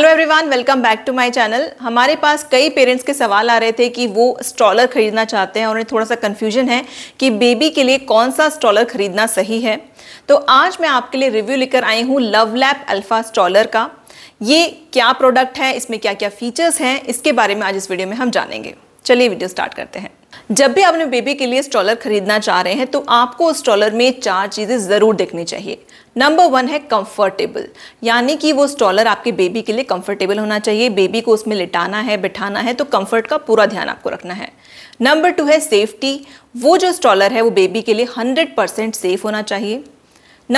hello everyone welcome back to my channel हमारे पास कई पेरेंट्स के सवाल आ रहे थे कि वो स्ट्रॉलर खरीदना चाहते हैं और उन्हें थोड़ा सा कन्फ्यूजन है कि बेबी के लिए कौन सा स्ट्रॉलर खरीदना सही है तो आज मैं आपके लिए रिव्यू लेकर आई हूँ लव लैप अल्फ़ा स्ट्रॉलर का ये क्या प्रोडक्ट है इसमें क्या क्या फीचर्स हैं इसके बारे में आज इस वीडियो में हम जानेंगे चलिए वीडियो स्टार्ट करते हैं जब भी आपने बेबी के लिए स्ट्रॉलर खरीदना चाह रहे हैं तो आपको उस स्ट्रॉलर में चार चीज़ें ज़रूर देखनी चाहिए नंबर वन है कंफर्टेबल यानी कि वो स्ट्रॉलर आपके बेबी के लिए कंफर्टेबल होना चाहिए बेबी को उसमें लिटाना है बिठाना है तो कंफर्ट का पूरा ध्यान आपको रखना है नंबर टू है सेफ्टी वो जो स्ट्रॉलर है वो बेबी के लिए हंड्रेड परसेंट सेफ होना चाहिए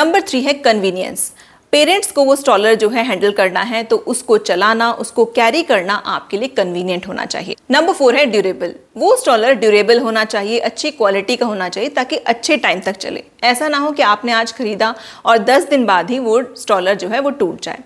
नंबर थ्री है कन्वीनियंस पेरेंट्स को वो स्टॉलर जो है हैंडल करना है तो उसको चलाना उसको कैरी करना आपके लिए कन्वीनियंट होना चाहिए नंबर फोर है ड्यूरेबल वो स्टॉलर ड्यूरेबल होना चाहिए अच्छी क्वालिटी का होना चाहिए ताकि अच्छे टाइम तक चले ऐसा ना हो कि आपने आज खरीदा और 10 दिन बाद ही वो स्टॉलर जो है वो टूट जाए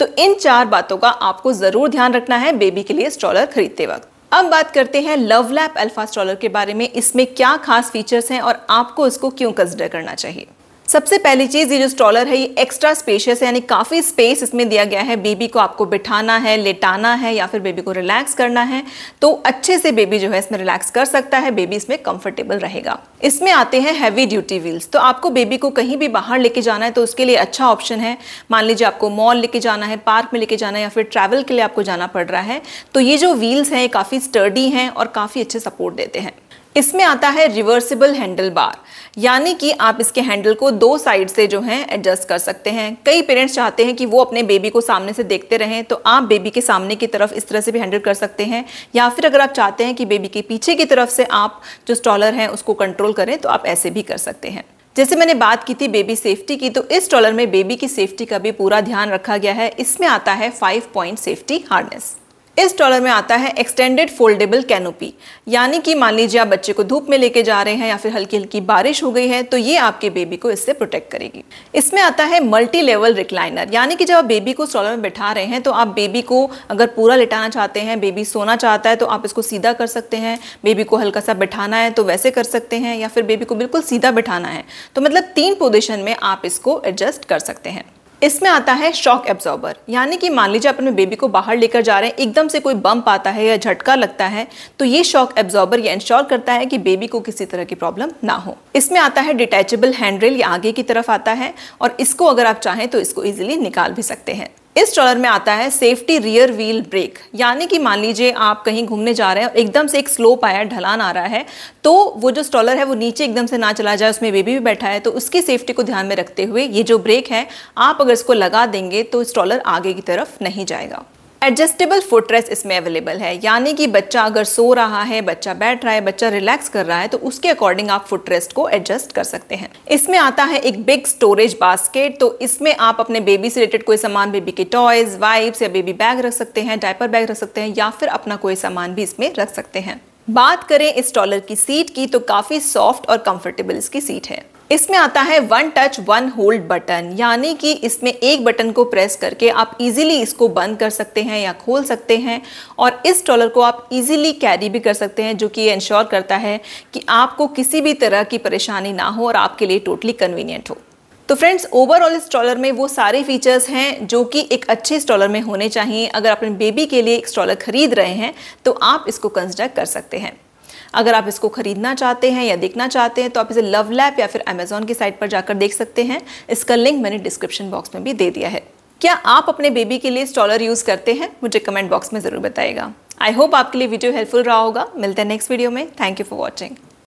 तो इन चार बातों का आपको ज़रूर ध्यान रखना है बेबी के लिए स्टॉलर खरीदते वक्त अब बात करते हैं लव लैप अल्फा स्टॉलर के बारे में इसमें क्या खास फीचर्स हैं और आपको इसको क्यों कंसिडर करना चाहिए सबसे पहली चीज़ ये जो स्ट्रॉलर है ये एक्स्ट्रा स्पेशियस है यानी काफ़ी स्पेस इसमें दिया गया है बेबी को आपको बिठाना है लेटाना है या फिर बेबी को रिलैक्स करना है तो अच्छे से बेबी जो है इसमें रिलैक्स कर सकता है बेबी इसमें कंफर्टेबल रहेगा इसमें आते हैं हैवी ड्यूटी व्हील्स तो आपको बेबी को कहीं भी बाहर लेके जाना है तो उसके लिए अच्छा ऑप्शन है मान लीजिए आपको मॉल लेके जाना है पार्क में लेके जाना है या फिर ट्रैवल के लिए आपको जाना पड़ रहा है तो ये जो व्हील्स हैं ये काफ़ी स्टर्डी हैं और काफ़ी अच्छे सपोर्ट देते हैं इसमें आता है रिवर्सिबल हैंडल बार यानी कि आप इसके हैंडल को दो साइड से जो है एडजस्ट कर सकते हैं कई पेरेंट्स चाहते हैं कि वो अपने बेबी को सामने से देखते रहें तो आप बेबी के सामने की तरफ इस तरह से भी हैंडल कर सकते हैं या फिर अगर आप चाहते हैं कि बेबी के पीछे की तरफ से आप जो स्टॉलर हैं उसको कंट्रोल करें तो आप ऐसे भी कर सकते हैं जैसे मैंने बात की थी बेबी सेफ्टी की तो इस ट्रॉलर में बेबी की सेफ्टी का भी पूरा ध्यान रखा गया है इसमें आता है फाइव पॉइंट सेफ्टी हार्नेस इस डॉलर में आता है एक्सटेंडेड फोल्डेबल कैनोपी यानी कि मान लीजिए आप बच्चे को धूप में लेके जा रहे हैं या फिर हल्की हल्की बारिश हो गई है तो ये आपके बेबी को इससे प्रोटेक्ट करेगी इसमें आता है मल्टी लेवल रिक्लाइनर यानी कि जब आप बेबी को स्ट्रॉलर में बैठा रहे हैं तो आप बेबी को अगर पूरा लिटाना चाहते हैं बेबी सोना चाहता है तो आप इसको सीधा कर सकते हैं बेबी को हल्का सा बैठाना है तो वैसे कर सकते हैं या फिर बेबी को बिल्कुल सीधा बैठाना है तो मतलब तीन पोजिशन में आप इसको एडजस्ट कर सकते हैं इसमें आता है शॉक एब्जॉर्बर यानी कि मान लीजिए आप अपने बेबी को बाहर लेकर जा रहे हैं एकदम से कोई बम्प आता है या झटका लगता है तो ये शॉक एब्जॉर्बर ये इंश्योर करता है कि बेबी को किसी तरह की प्रॉब्लम ना हो इसमें आता है डिटैचेबल हैंडरेल या आगे की तरफ आता है और इसको अगर आप चाहें तो इसको ईजिली निकाल भी सकते हैं इस ट्रॉलर में आता है सेफ्टी रियर व्हील ब्रेक यानी कि मान लीजिए आप कहीं घूमने जा रहे हैं और एकदम से एक स्लोप आया ढलान आ रहा है तो वो जो स्ट्रॉलर है वो नीचे एकदम से ना चला जाए उसमें बेबी भी बैठा है तो उसकी सेफ्टी को ध्यान में रखते हुए ये जो ब्रेक है आप अगर इसको लगा देंगे तो स्ट्रॉलर आगे की तरफ नहीं जाएगा एडजस्टेबल फुटरेस इसमें अवेलेबल है यानी कि बच्चा अगर सो रहा है बच्चा बैठ रहा है बच्चा रिलैक्स कर रहा है तो उसके अकॉर्डिंग आप फुटरेस्ट को एडजस्ट कर सकते हैं इसमें आता है एक बिग स्टोरेज बास्केट तो इसमें आप अपने बेबी से रिलेटेड कोई सामान बेबी के टॉयज वाइप्स या बेबी बैग रख सकते हैं डायपर बैग रख सकते हैं या फिर अपना कोई सामान भी इसमें रख सकते हैं बात करें इस टॉलर की सीट की तो काफ़ी सॉफ्ट और कंफर्टेबल इसकी सीट है इसमें आता है one touch one hold button यानी कि इसमें एक बटन को प्रेस करके आप इजीली इसको बंद कर सकते हैं या खोल सकते हैं और इस ट्रॉलर को आप इजीली कैरी भी कर सकते हैं जो कि ये इंश्योर करता है कि आपको किसी भी तरह की परेशानी ना हो और आपके लिए टोटली कन्वीनियंट हो तो फ्रेंड्स ओवरऑल इस ट्रॉलर में वो सारे फीचर्स हैं जो कि एक अच्छे स्ट्रॉलर में होने चाहिए अगर अपने बेबी के लिए एक स्ट्रॉलर खरीद रहे हैं तो आप इसको कंसिडर कर सकते हैं अगर आप इसको खरीदना चाहते हैं या देखना चाहते हैं तो आप इसे लव लैप या फिर अमेजोन की साइट पर जाकर देख सकते हैं इसका लिंक मैंने डिस्क्रिप्शन बॉक्स में भी दे दिया है क्या आप अपने बेबी के लिए स्टॉलर यूज़ करते हैं मुझे कमेंट बॉक्स में ज़रूर बताएगा आई होप आपके लिए वीडियो हेल्पफुल रहा होगा मिलते हैं नेक्स्ट वीडियो में थैंक यू फॉर वॉचिंग